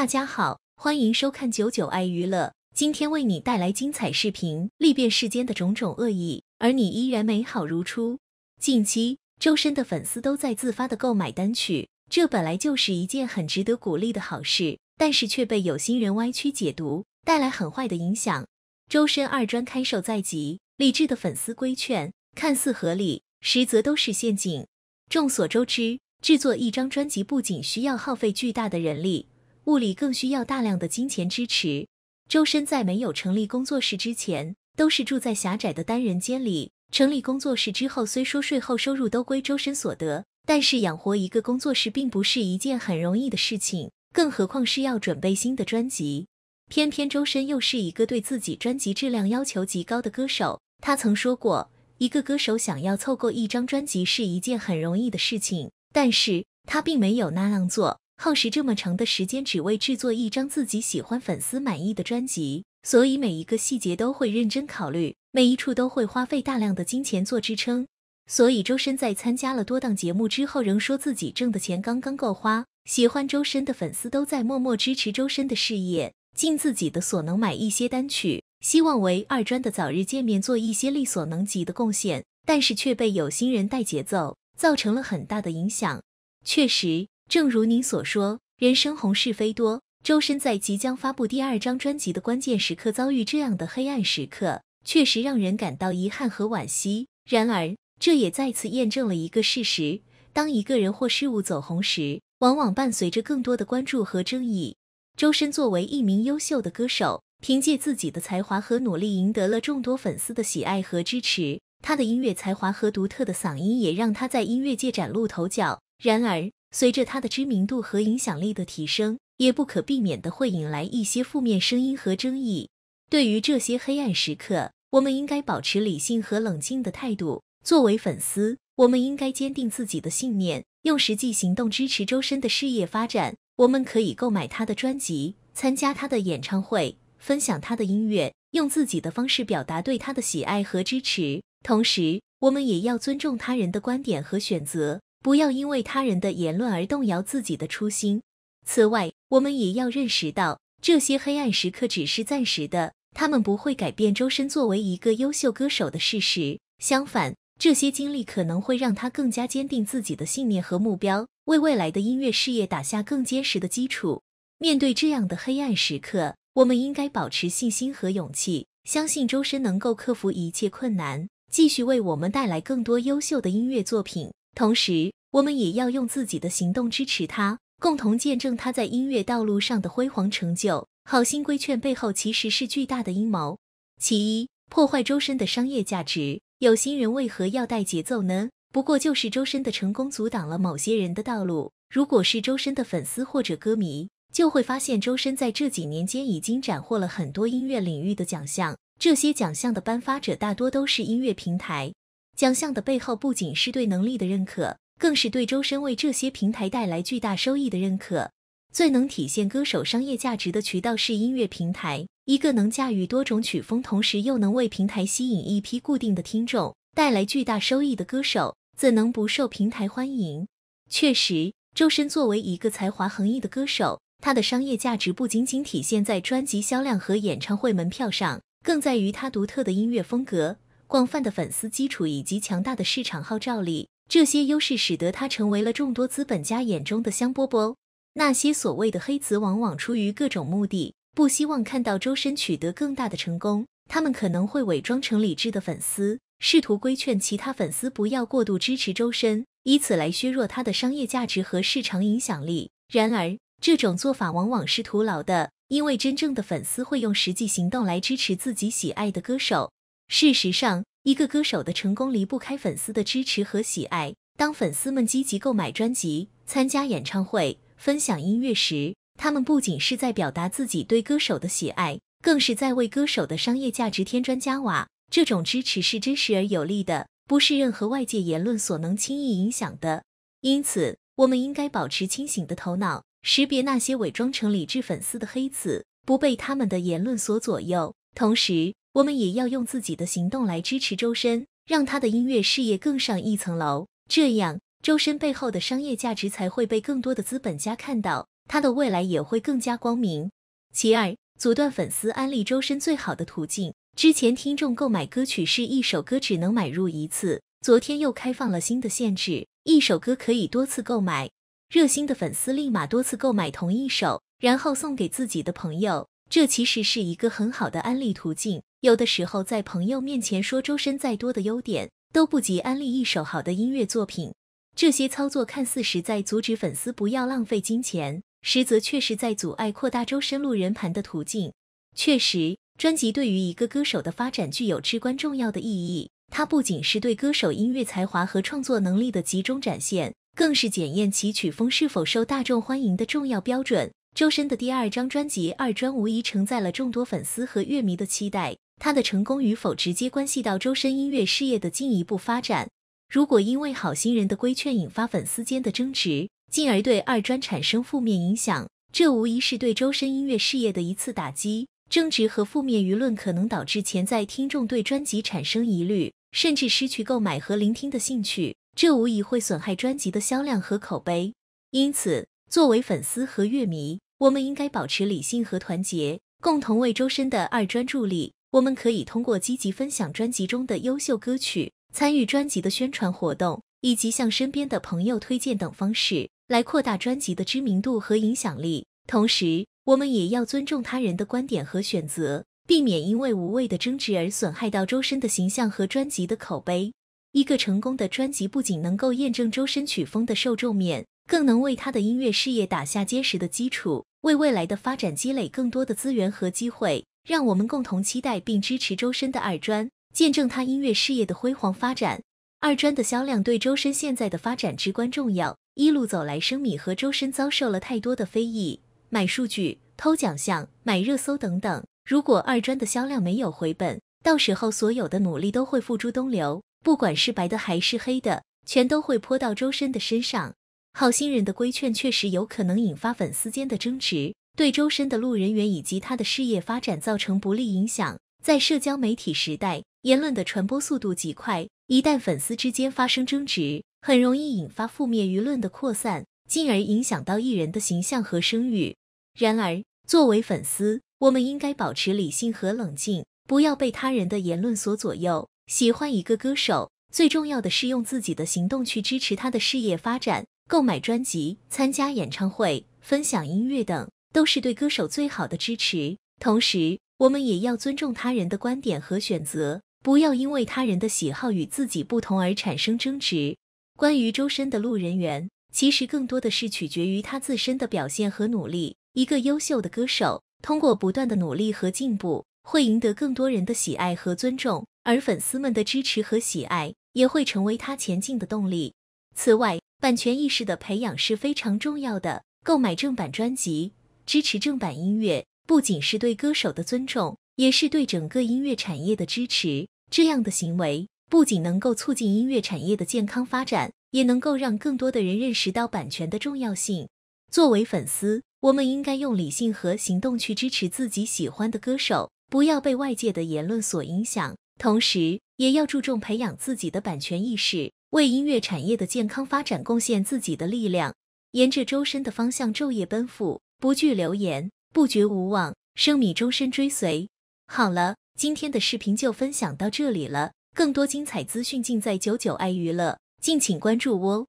大家好，欢迎收看九九爱娱乐，今天为你带来精彩视频。历遍世间的种种恶意，而你依然美好如初。近期，周深的粉丝都在自发的购买单曲，这本来就是一件很值得鼓励的好事，但是却被有心人歪曲解读，带来很坏的影响。周深二专开售在即，理智的粉丝规劝看似合理，实则都是陷阱。众所周知，制作一张专辑不仅需要耗费巨大的人力。物理更需要大量的金钱支持。周深在没有成立工作室之前，都是住在狭窄的单人间里。成立工作室之后，虽说税后收入都归周深所得，但是养活一个工作室并不是一件很容易的事情，更何况是要准备新的专辑。偏偏周深又是一个对自己专辑质量要求极高的歌手。他曾说过，一个歌手想要凑够一张专辑是一件很容易的事情，但是他并没有那样做。耗时这么长的时间，只为制作一张自己喜欢、粉丝满意的专辑，所以每一个细节都会认真考虑，每一处都会花费大量的金钱做支撑。所以周深在参加了多档节目之后，仍说自己挣的钱刚刚够花。喜欢周深的粉丝都在默默支持周深的事业，尽自己的所能买一些单曲，希望为二专的早日见面做一些力所能及的贡献。但是却被有心人带节奏，造成了很大的影响。确实。正如您所说，人生红是非多。周深在即将发布第二张专辑的关键时刻遭遇这样的黑暗时刻，确实让人感到遗憾和惋惜。然而，这也再次验证了一个事实：当一个人或事物走红时，往往伴随着更多的关注和争议。周深作为一名优秀的歌手，凭借自己的才华和努力，赢得了众多粉丝的喜爱和支持。他的音乐才华和独特的嗓音也让他在音乐界崭露头角。然而，随着他的知名度和影响力的提升，也不可避免的会引来一些负面声音和争议。对于这些黑暗时刻，我们应该保持理性和冷静的态度。作为粉丝，我们应该坚定自己的信念，用实际行动支持周深的事业发展。我们可以购买他的专辑，参加他的演唱会，分享他的音乐，用自己的方式表达对他的喜爱和支持。同时，我们也要尊重他人的观点和选择。不要因为他人的言论而动摇自己的初心。此外，我们也要认识到，这些黑暗时刻只是暂时的，他们不会改变周深作为一个优秀歌手的事实。相反，这些经历可能会让他更加坚定自己的信念和目标，为未来的音乐事业打下更坚实的基础。面对这样的黑暗时刻，我们应该保持信心和勇气，相信周深能够克服一切困难，继续为我们带来更多优秀的音乐作品。同时，我们也要用自己的行动支持他，共同见证他在音乐道路上的辉煌成就。好心规劝背后其实是巨大的阴谋。其一，破坏周深的商业价值。有心人为何要带节奏呢？不过就是周深的成功阻挡了某些人的道路。如果是周深的粉丝或者歌迷，就会发现周深在这几年间已经斩获了很多音乐领域的奖项。这些奖项的颁发者大多都是音乐平台。奖项的背后不仅是对能力的认可，更是对周深为这些平台带来巨大收益的认可。最能体现歌手商业价值的渠道是音乐平台。一个能驾驭多种曲风，同时又能为平台吸引一批固定的听众，带来巨大收益的歌手，怎能不受平台欢迎？确实，周深作为一个才华横溢的歌手，他的商业价值不仅仅体现在专辑销量和演唱会门票上，更在于他独特的音乐风格。广泛的粉丝基础以及强大的市场号召力，这些优势使得他成为了众多资本家眼中的香饽饽。那些所谓的黑子往往出于各种目的，不希望看到周深取得更大的成功，他们可能会伪装成理智的粉丝，试图规劝其他粉丝不要过度支持周深，以此来削弱他的商业价值和市场影响力。然而，这种做法往往是徒劳的，因为真正的粉丝会用实际行动来支持自己喜爱的歌手。事实上，一个歌手的成功离不开粉丝的支持和喜爱。当粉丝们积极购买专辑、参加演唱会、分享音乐时，他们不仅是在表达自己对歌手的喜爱，更是在为歌手的商业价值添砖加瓦。这种支持是真实而有力的，不是任何外界言论所能轻易影响的。因此，我们应该保持清醒的头脑，识别那些伪装成理智粉丝的黑子，不被他们的言论所左右，同时。我们也要用自己的行动来支持周深，让他的音乐事业更上一层楼。这样，周深背后的商业价值才会被更多的资本家看到，他的未来也会更加光明。其二，阻断粉丝安利周深最好的途径。之前听众购买歌曲是一首歌只能买入一次，昨天又开放了新的限制，一首歌可以多次购买。热心的粉丝立马多次购买同一首，然后送给自己的朋友，这其实是一个很好的安利途径。有的时候，在朋友面前说周深再多的优点，都不及安利一首好的音乐作品。这些操作看似是在阻止粉丝不要浪费金钱，实则却是在阻碍扩大周深路人盘的途径。确实，专辑对于一个歌手的发展具有至关重要的意义。它不仅是对歌手音乐才华和创作能力的集中展现，更是检验其曲风是否受大众欢迎的重要标准。周深的第二张专辑《二专》无疑承载了众多粉丝和乐迷的期待。他的成功与否直接关系到周深音乐事业的进一步发展。如果因为好心人的规劝引发粉丝间的争执，进而对二专产生负面影响，这无疑是对周深音乐事业的一次打击。争执和负面舆论可能导致潜在听众对专辑产生疑虑，甚至失去购买和聆听的兴趣，这无疑会损害专辑的销量和口碑。因此，作为粉丝和乐迷，我们应该保持理性和团结，共同为周深的二专助力。我们可以通过积极分享专辑中的优秀歌曲、参与专辑的宣传活动，以及向身边的朋友推荐等方式，来扩大专辑的知名度和影响力。同时，我们也要尊重他人的观点和选择，避免因为无谓的争执而损害到周深的形象和专辑的口碑。一个成功的专辑不仅能够验证周深曲风的受众面，更能为他的音乐事业打下坚实的基础，为未来的发展积累更多的资源和机会。让我们共同期待并支持周深的二专，见证他音乐事业的辉煌发展。二专的销量对周深现在的发展至关重要。一路走来，生米和周深遭受了太多的非议，买数据、偷奖项、买热搜等等。如果二专的销量没有回本，到时候所有的努力都会付诸东流。不管是白的还是黑的，全都会泼到周深的身上。好心人的规劝确实有可能引发粉丝间的争执。对周深的路人缘以及他的事业发展造成不利影响。在社交媒体时代，言论的传播速度极快，一旦粉丝之间发生争执，很容易引发负面舆论的扩散，进而影响到艺人的形象和声誉。然而，作为粉丝，我们应该保持理性和冷静，不要被他人的言论所左右。喜欢一个歌手，最重要的是用自己的行动去支持他的事业发展，购买专辑、参加演唱会、分享音乐等。都是对歌手最好的支持。同时，我们也要尊重他人的观点和选择，不要因为他人的喜好与自己不同而产生争执。关于周深的路人缘，其实更多的是取决于他自身的表现和努力。一个优秀的歌手，通过不断的努力和进步，会赢得更多人的喜爱和尊重。而粉丝们的支持和喜爱，也会成为他前进的动力。此外，版权意识的培养是非常重要的，购买正版专辑。支持正版音乐不仅是对歌手的尊重，也是对整个音乐产业的支持。这样的行为不仅能够促进音乐产业的健康发展，也能够让更多的人认识到版权的重要性。作为粉丝，我们应该用理性和行动去支持自己喜欢的歌手，不要被外界的言论所影响，同时也要注重培养自己的版权意识，为音乐产业的健康发展贡献自己的力量。沿着周深的方向，昼夜奔赴。不惧流言，不绝无望，生米终身追随。好了，今天的视频就分享到这里了，更多精彩资讯尽在九九爱娱乐，敬请关注哦。